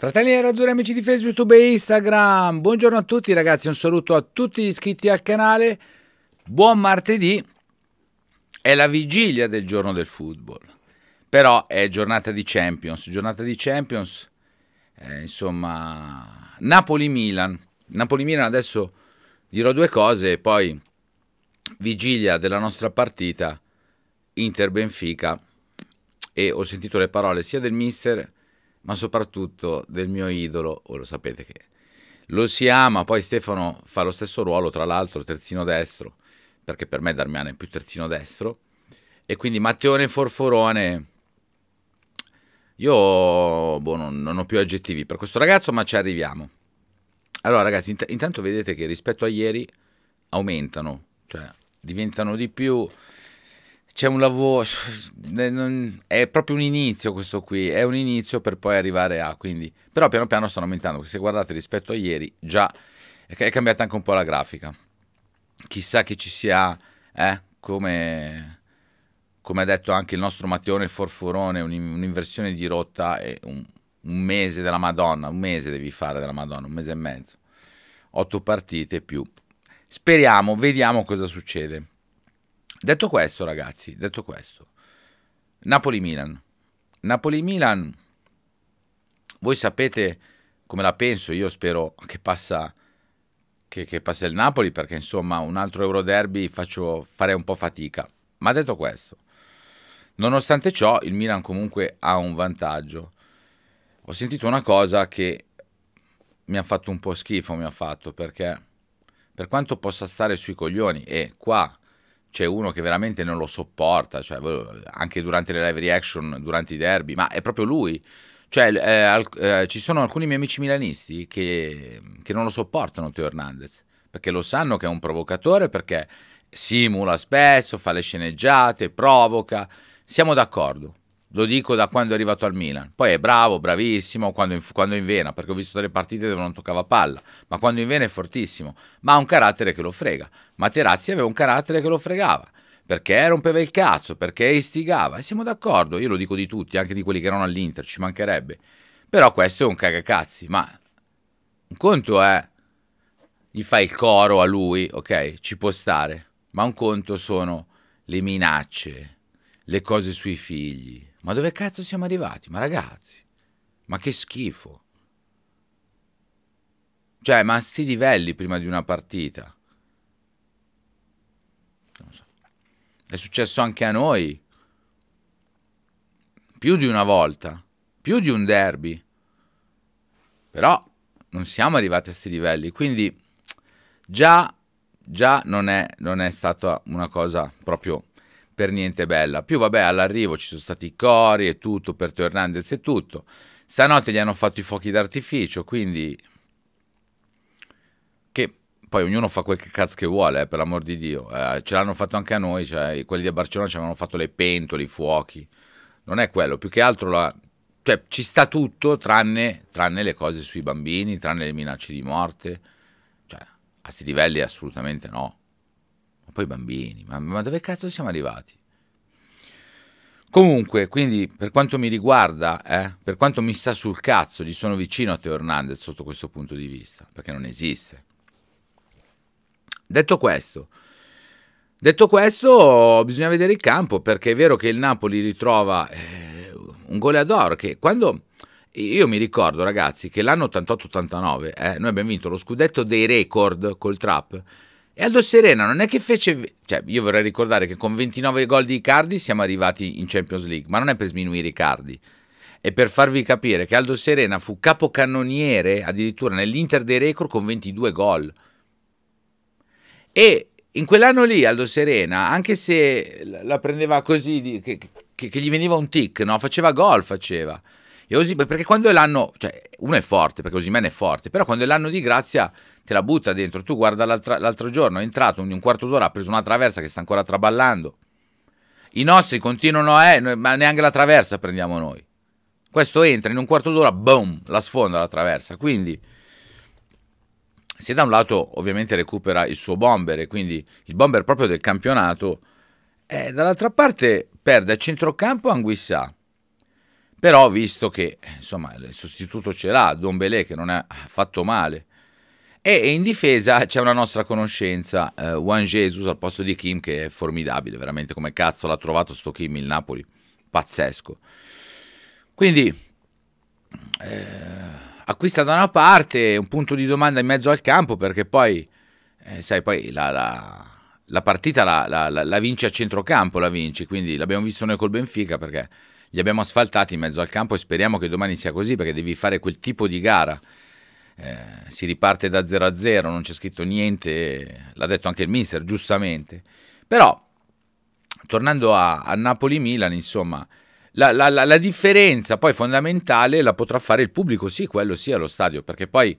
Fratelli Nerazzurri, amici di Facebook, YouTube e Instagram, buongiorno a tutti ragazzi, un saluto a tutti gli iscritti al canale, buon martedì, è la vigilia del giorno del football, però è giornata di Champions, giornata di Champions, eh, insomma, Napoli-Milan, Napoli-Milan adesso dirò due cose e poi vigilia della nostra partita Inter-Benfica e ho sentito le parole sia del mister ma soprattutto del mio idolo, lo sapete che lo si ama, poi Stefano fa lo stesso ruolo, tra l'altro terzino destro, perché per me Darmiano è più terzino destro, e quindi Matteone Forforone, io boh, non, non ho più aggettivi per questo ragazzo, ma ci arriviamo. Allora ragazzi, int intanto vedete che rispetto a ieri aumentano, cioè diventano di più, c'è un lavoro, è proprio un inizio questo qui, è un inizio per poi arrivare a, quindi, però piano piano stanno aumentando, se guardate rispetto a ieri già è cambiata anche un po' la grafica, chissà che ci sia, eh, come, come ha detto anche il nostro Matteone Forforone, un'inversione di rotta e un, un mese della Madonna, un mese devi fare della Madonna, un mese e mezzo, otto partite più, speriamo, vediamo cosa succede. Detto questo, ragazzi, detto questo, Napoli-Milan. Napoli-Milan, voi sapete come la penso, io spero che passa, che, che passa il Napoli, perché insomma un altro Euroderby faccio, farei un po' fatica. Ma detto questo, nonostante ciò, il Milan comunque ha un vantaggio. Ho sentito una cosa che mi ha fatto un po' schifo, mi ha fatto, perché per quanto possa stare sui coglioni, e qua c'è uno che veramente non lo sopporta, cioè, boh, anche durante le live reaction, durante i derby, ma è proprio lui. Cioè, eh, eh, ci sono alcuni miei amici milanisti che, che non lo sopportano Teo Hernandez, perché lo sanno che è un provocatore, perché simula spesso, fa le sceneggiate, provoca. Siamo d'accordo lo dico da quando è arrivato al Milan. Poi è bravo, bravissimo quando in, quando in, vena, perché ho visto delle partite dove non toccava palla, ma quando in vena è fortissimo, ma ha un carattere che lo frega. Materazzi aveva un carattere che lo fregava, perché rompeva il cazzo, perché istigava, e siamo d'accordo, io lo dico di tutti, anche di quelli che erano all'Inter, ci mancherebbe. Però questo è un cagacazzi, ma un conto è, gli fai il coro a lui, ok, ci può stare, ma un conto sono le minacce, le cose sui figli, ma dove cazzo siamo arrivati? Ma ragazzi, ma che schifo. Cioè, ma a sti livelli prima di una partita. Non So. È successo anche a noi. Più di una volta. Più di un derby. Però non siamo arrivati a sti livelli. Quindi già, già non, è, non è stata una cosa proprio per niente bella. Più vabbè, all'arrivo ci sono stati i cori e tutto, Perto Hernandez e tutto. Stanotte gli hanno fatto i fuochi d'artificio, quindi... Che poi ognuno fa quel che cazzo che vuole, eh, per l'amor di Dio. Eh, ce l'hanno fatto anche a noi, cioè, quelli di Barcellona ci avevano fatto le pentole, i fuochi. Non è quello, più che altro la... Cioè, ci sta tutto tranne, tranne le cose sui bambini, tranne le minacce di morte. Cioè, a questi livelli assolutamente no poi bambini, ma, ma dove cazzo siamo arrivati? Comunque, quindi, per quanto mi riguarda, eh, per quanto mi sta sul cazzo, gli sono vicino a Teo Hernandez sotto questo punto di vista, perché non esiste. Detto questo, detto questo bisogna vedere il campo, perché è vero che il Napoli ritrova eh, un goleador che quando... Io mi ricordo, ragazzi, che l'anno 88-89 eh, noi abbiamo vinto lo scudetto dei record col Trap e Aldo Serena non è che fece... Cioè, io vorrei ricordare che con 29 gol di Icardi siamo arrivati in Champions League, ma non è per sminuire Icardi. È per farvi capire che Aldo Serena fu capocannoniere addirittura nell'Inter dei record con 22 gol. E in quell'anno lì Aldo Serena, anche se la prendeva così, che, che, che gli veniva un tic, no? faceva gol, faceva. Osi, perché quando è l'anno, cioè uno è forte, perché Osimene è forte, però quando è l'anno di grazia te la butta dentro. Tu guarda l'altro giorno, è entrato in un quarto d'ora, ha preso una traversa che sta ancora traballando. I nostri continuano a... Eh, ma neanche la traversa prendiamo noi. Questo entra in un quarto d'ora, boom, la sfonda la traversa. Quindi, se da un lato ovviamente recupera il suo bomber, e quindi il bomber proprio del campionato, eh, dall'altra parte perde a centrocampo Anguissà. Però visto che insomma il sostituto ce l'ha, Dombele che non ha fatto male, e in difesa c'è una nostra conoscenza, eh, Juan Jesus al posto di Kim, che è formidabile, veramente come cazzo l'ha trovato sto Kim il Napoli, pazzesco. Quindi eh, acquista da una parte un punto di domanda in mezzo al campo perché poi, eh, sai, poi la, la, la partita la, la, vinci a centrocampo, la vinci, quindi l'abbiamo visto noi col Benfica perché li abbiamo asfaltati in mezzo al campo e speriamo che domani sia così perché devi fare quel tipo di gara eh, si riparte da 0 a 0, non c'è scritto niente, l'ha detto anche il mister, giustamente. Però, tornando a, a Napoli-Milan, insomma, la, la, la, la, differenza poi fondamentale la potrà fare il pubblico, sì, quello sì, allo stadio, perché poi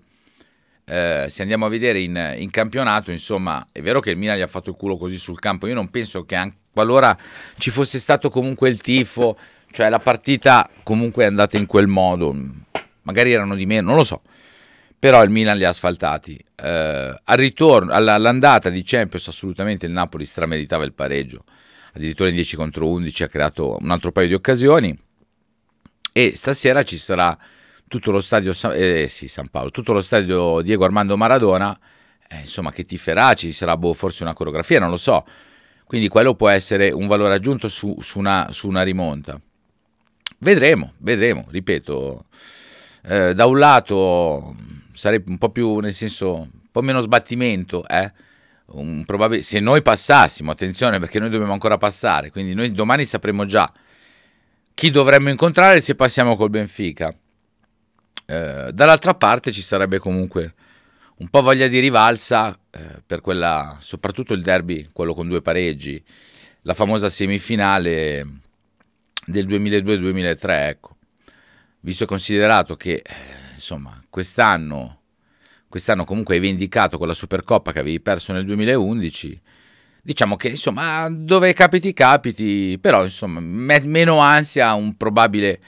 eh, se andiamo a vedere in, in, campionato, insomma, è vero che il Milan gli ha fatto il culo così sul campo, io non penso che anche qualora ci fosse stato comunque il tifo, cioè la partita comunque è andata in quel modo, magari erano di meno, non lo so, però il Milan li ha asfaltati. Eh, al ritorno, all'andata di Champions assolutamente il Napoli strameritava il pareggio, addirittura in 10 contro 11 ha creato un altro paio di occasioni e stasera ci sarà tutto lo stadio, eh, sì, San Paolo, tutto lo stadio Diego Armando Maradona, eh, insomma che ti ferà, ci sarà boh, forse una coreografia, non lo so. Quindi quello può essere un valore aggiunto su, su, una, su una rimonta. Vedremo, vedremo, ripeto, eh, da un lato sarebbe un po' più, nel senso, un po' meno sbattimento, eh? Un probabile, se noi passassimo, attenzione perché noi dobbiamo ancora passare, quindi noi domani sapremo già chi dovremmo incontrare se passiamo col Benfica. Eh, dall'altra parte ci sarebbe comunque un po' voglia di rivalsa eh, per quella, soprattutto il derby, quello con due pareggi, la famosa semifinale del 2002-2003, ecco. Visto e considerato che eh, insomma, quest'anno, quest'anno comunque hai vendicato quella Supercoppa che avevi perso nel 2011. Diciamo che insomma, dove capiti capiti, però insomma, me meno ansia un probabile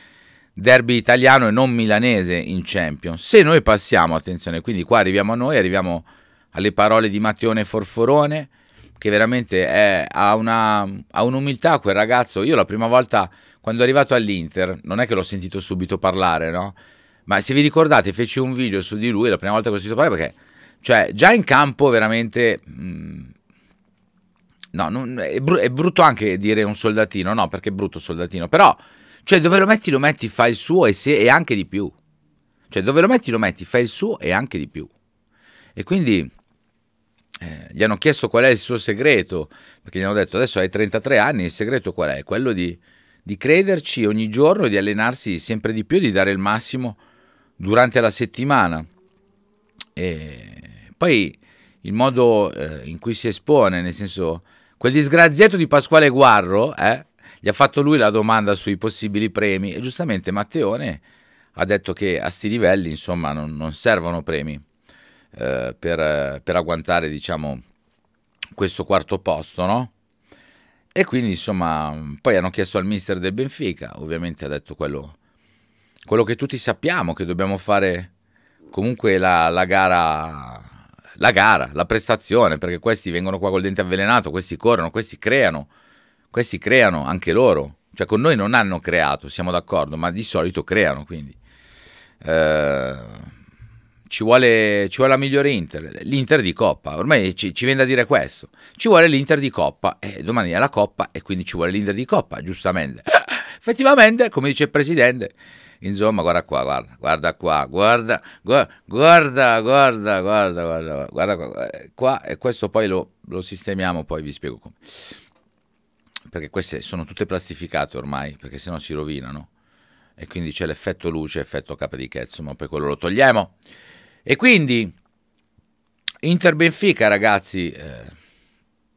derby italiano e non milanese in Champions. Se noi passiamo, attenzione, quindi qua arriviamo a noi, arriviamo alle parole di Matteone Forforone, che veramente è, ha, un'umiltà quel ragazzo. Io la prima volta, quando è arrivato all'Inter, non è che l'ho sentito subito parlare, no? ma se vi ricordate feci un video su di lui la prima volta che ho sentito parlare perché cioè già in campo veramente mh, mm, no non, è, br è, brutto anche dire un soldatino no perché è brutto soldatino però cioè dove lo metti lo metti fa il suo e, se, e anche di più cioè dove lo metti lo metti fa il suo e anche di più e quindi eh, gli hanno chiesto qual è il suo segreto perché gli hanno detto adesso hai 33 anni il segreto qual è? quello di, di crederci ogni giorno di allenarsi sempre di più di dare il massimo durante la settimana. E poi il modo eh, in cui si espone, nel senso, quel disgraziato di Pasquale Guarro, eh, gli ha fatto lui la domanda sui possibili premi e giustamente Matteone ha detto che a sti livelli, insomma, non, non servono premi eh, per, per, agguantare, diciamo, questo quarto posto, no? E quindi, insomma, poi hanno chiesto al mister del Benfica, ovviamente ha detto quello quello che tutti sappiamo, che dobbiamo fare comunque la, la gara la gara, la prestazione, perché questi vengono qua col dente avvelenato, questi corrono, questi creano, questi creano anche loro. Cioè con noi non hanno creato, siamo d'accordo, ma di solito creano, quindi. Eh, ci, vuole, ci, vuole, la migliore Inter, l'Inter di Coppa, ormai ci, ci viene da dire questo. Ci vuole l'Inter di Coppa, eh, domani è la Coppa e quindi ci vuole l'Inter di Coppa, giustamente. Effettivamente, come dice il Presidente, Insomma, guarda qua, guarda, guarda qua, guarda, guarda, guarda, guarda, guarda, guarda, qua, eh, qua e questo poi lo, lo sistemiamo, poi vi spiego come. Perché queste sono tutte plastificate ormai, perché sennò si rovinano. E quindi c'è l'effetto luce, effetto capa di chezzo, ma poi quello lo togliamo. E quindi, Inter-Benfica, ragazzi, eh,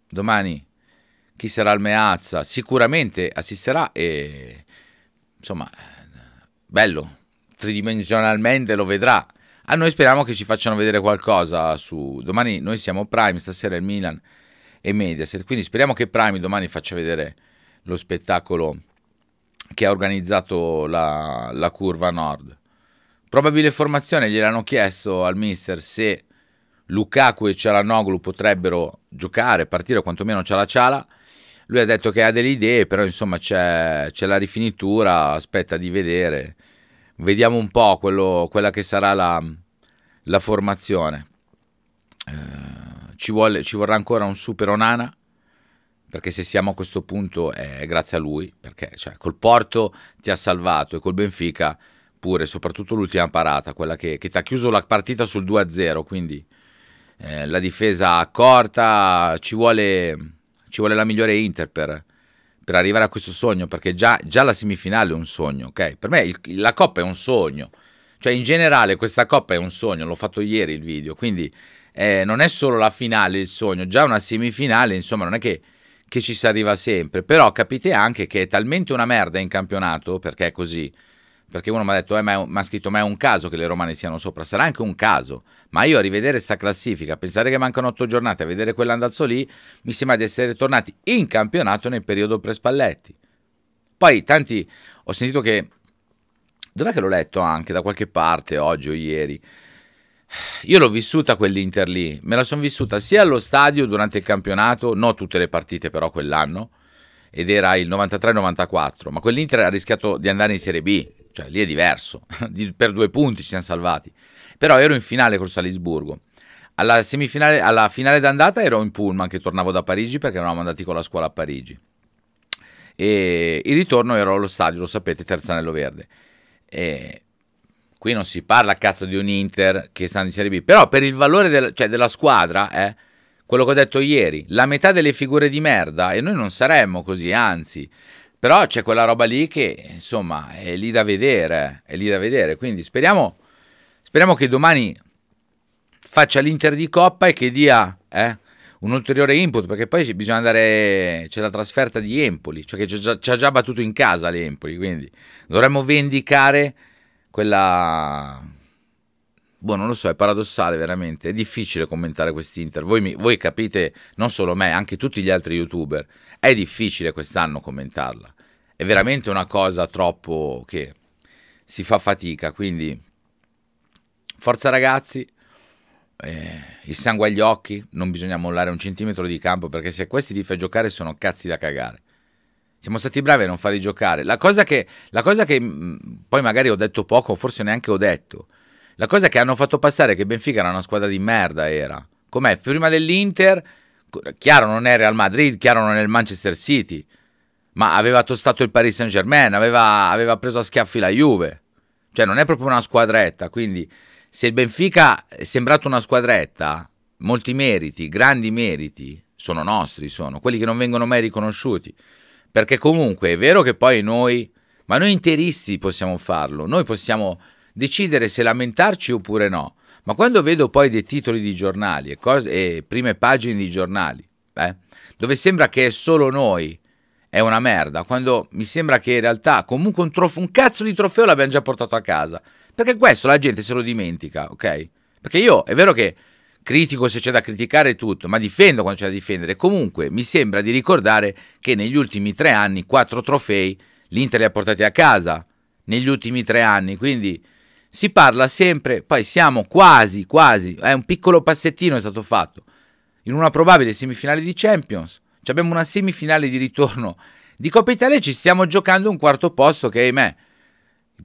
domani chi sarà al Meazza sicuramente assisterà e insomma bello, tridimensionalmente lo vedrà. A noi speriamo che ci facciano vedere qualcosa su... Domani noi siamo Prime, stasera il Milan e Mediaset, quindi speriamo che Prime domani faccia vedere lo spettacolo che ha organizzato la, la curva nord. Probabile formazione, gliel'hanno chiesto al mister se Lukaku e Cialanoglu potrebbero giocare, partire quantomeno Ciala Ciala lui ha detto che ha delle idee, però insomma c'è, la rifinitura, aspetta di vedere. Vediamo un po' quello, quella che sarà la, la formazione. Eh, ci, vuole, ci, vorrà ancora un super Onana, perché se siamo a questo punto è grazie a lui, perché cioè, col Porto ti ha salvato e col Benfica pure, soprattutto l'ultima parata, quella che, che ti ha chiuso la partita sul 2-0, quindi eh, la difesa accorta, ci vuole ci vuole la migliore Inter per, per arrivare a questo sogno, perché già, già, la semifinale è un sogno, ok? Per me il, la Coppa è un sogno, cioè in generale questa Coppa è un sogno, l'ho fatto ieri il video, quindi eh, non è solo la finale il sogno, già una semifinale, insomma, non è che, che ci si arriva sempre, però capite anche che è talmente una merda in campionato, perché è così, perché uno mi ha detto, eh, ma, ha scritto, ma è un caso che le romane siano sopra, sarà anche un caso, ma io a rivedere sta classifica, a pensare che mancano otto giornate, a vedere quell'andazzo lì, mi sembra di essere tornati in campionato nel periodo pre-Spalletti. Poi tanti, ho sentito che, dov'è che l'ho letto anche, da qualche parte, oggi o ieri, io l'ho vissuta quell'Inter lì, me la sono vissuta sia allo stadio durante il campionato, non tutte le partite però quell'anno, ed era il 93-94, ma quell'Inter ha rischiato di andare in Serie B, cioè lì è diverso, per due punti ci siamo salvati, però ero in finale col Salisburgo. Alla, semifinale, alla finale d'andata ero in Pullman che tornavo da Parigi perché eravamo andati con la scuola a Parigi e il ritorno ero allo stadio, lo sapete, Terzanello Verde. E qui non si parla cazzo di un Inter che sta in Serie B, però per il valore del, cioè della squadra, eh, quello che ho detto ieri, la metà delle figure di merda, e noi non saremmo così, anzi, però c'è quella roba lì che, insomma, è lì da vedere, è lì da vedere. Quindi speriamo, speriamo che domani faccia l'Inter di Coppa e che dia eh, un ulteriore input, perché poi bisogna andare, c'è la trasferta di Empoli, cioè che ci ha già, battuto in casa l'Empoli, quindi dovremmo vendicare quella... Boh, non lo so, è paradossale veramente, è difficile commentare quest'Inter, voi, mi, voi capite, non solo me, anche tutti gli altri youtuber, è difficile quest'anno commentarla. È veramente una cosa troppo che si fa fatica, quindi forza ragazzi, eh, il sangue agli occhi, non bisogna mollare un centimetro di campo perché se questi li fai giocare sono cazzi da cagare. Siamo stati bravi a non farli giocare. La cosa che, la cosa che mh, mm, poi magari ho detto poco, forse neanche ho detto, la cosa che hanno fatto passare che Benfica era una squadra di merda era. Com'è? Prima dell'Inter chiaro non è Real Madrid, chiaro non è il Manchester City, ma aveva tostato il Paris Saint Germain, aveva, aveva preso a schiaffi la Juve, cioè non è proprio una squadretta, quindi se il Benfica è sembrato una squadretta, molti meriti, grandi meriti, sono nostri, sono quelli che non vengono mai riconosciuti, perché comunque è vero che poi noi, ma noi interisti possiamo farlo, noi possiamo decidere se lamentarci oppure no, ma quando vedo poi dei titoli di giornali e, cose, e prime pagine di giornali, eh, dove sembra che è solo noi è una merda, quando mi sembra che in realtà comunque un, un cazzo di trofeo l'abbiamo già portato a casa. Perché questo la gente se lo dimentica, ok? Perché io è vero che critico se c'è da criticare tutto, ma difendo quando c'è da difendere. Comunque mi sembra di ricordare che negli ultimi tre anni, quattro trofei, l'Inter li ha portati a casa. Negli ultimi tre anni, quindi si parla sempre, poi siamo quasi, quasi, è eh, un piccolo passettino è stato fatto, in una probabile semifinale di Champions, Ci abbiamo una semifinale di ritorno di Coppa Italia e ci stiamo giocando un quarto posto che, ahimè,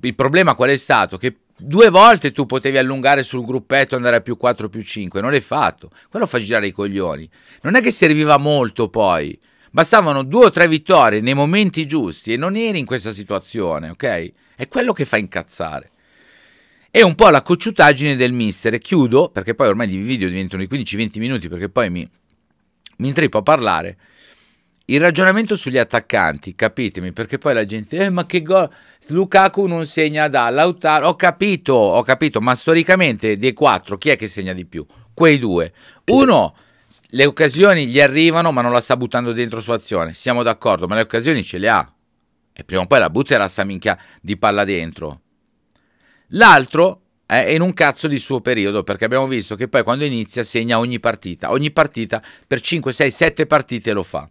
il problema qual è stato? Che due volte tu potevi allungare sul gruppetto andare a più 4 più 5 non l'hai fatto quello fa girare i coglioni non è che serviva molto poi bastavano due o tre vittorie nei momenti giusti e non eri in questa situazione ok è quello che fa incazzare è un po' la cocciutaggine del mister. chiudo, perché poi ormai i video diventano di 15-20 minuti, perché poi mi, mi intrippo a parlare. Il ragionamento sugli attaccanti, capitemi, perché poi la gente, eh, ma che gol, Lukaku non segna da Lautaro, ho capito, ho capito, ma storicamente dei quattro chi è che segna di più? Quei due. Uno, le occasioni gli arrivano ma non la sta buttando dentro su azione, siamo d'accordo, ma le occasioni ce le ha. E prima o poi la butterà sta minchia di palla dentro. L'altro è in un cazzo di suo periodo, perché abbiamo visto che poi quando inizia segna ogni partita, ogni partita per 5, 6, 7 partite lo fa.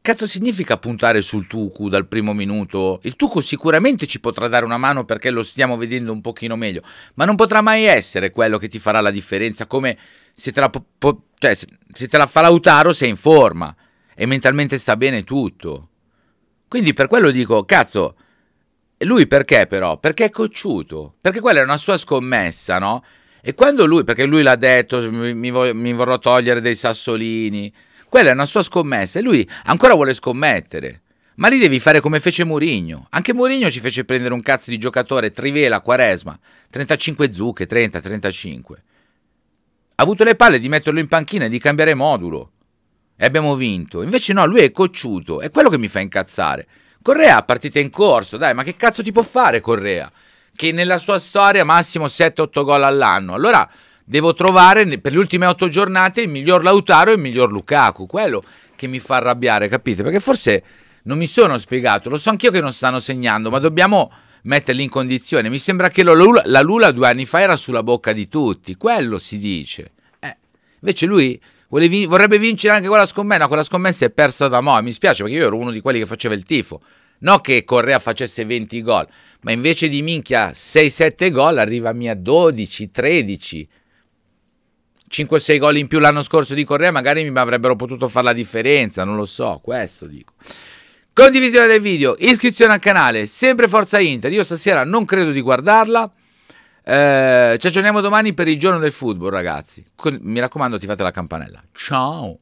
Cazzo significa puntare sul Tucu dal primo minuto? Il Tucu sicuramente ci potrà dare una mano perché lo stiamo vedendo un pochino meglio, ma non potrà mai essere quello che ti farà la differenza, come se te la, cioè, se te la fa Lautaro sei in forma e mentalmente sta bene tutto. Quindi per quello dico, cazzo, lui perché però? Perché è cocciuto, perché quella è una sua scommessa, no? E quando lui, perché lui l'ha detto, mi, mi vorrò togliere dei sassolini, quella è una sua scommessa e lui ancora vuole scommettere. Ma lì devi fare come fece Mourinho. Anche Mourinho ci fece prendere un cazzo di giocatore, Trivela, Quaresma, 35 zucche, 30, 35. Ha avuto le palle di metterlo in panchina e di cambiare modulo. E abbiamo vinto. Invece no, lui è cocciuto. È quello che mi fa incazzare. Correa partita in corso, dai, ma che cazzo ti può fare Correa? Che nella sua storia massimo 7-8 gol all'anno. Allora devo trovare per le ultime 8 giornate il miglior Lautaro e il miglior Lukaku, quello che mi fa arrabbiare, capite? Perché forse non mi sono spiegato, lo so anch'io che non stanno segnando, ma dobbiamo metterli in condizione. Mi sembra che Lula, la Lula due anni fa era sulla bocca di tutti, quello si dice. Eh, invece lui vorrebbe vincere anche quella scommessa, no, quella scommessa è persa da Moa, mi spiace perché io ero uno di quelli che faceva il tifo, non che Correa facesse 20 gol, ma invece di minchia 6-7 gol arriva a mia 12, 13, 5-6 gol in più l'anno scorso di Correa magari mi avrebbero potuto fare la differenza, non lo so, questo dico. Condivisione del video, iscrizione al canale, sempre Forza Inter, io stasera non credo di guardarla. Eh, ci aggiorniamo domani per il giorno del football, ragazzi. Con, mi raccomando, attivate la campanella. Ciao.